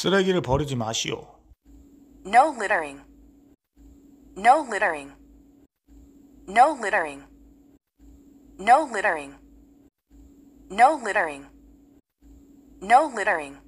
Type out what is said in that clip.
쓰레기를 버리지 마시오. No littering. No littering. No littering. No littering. No littering. No littering.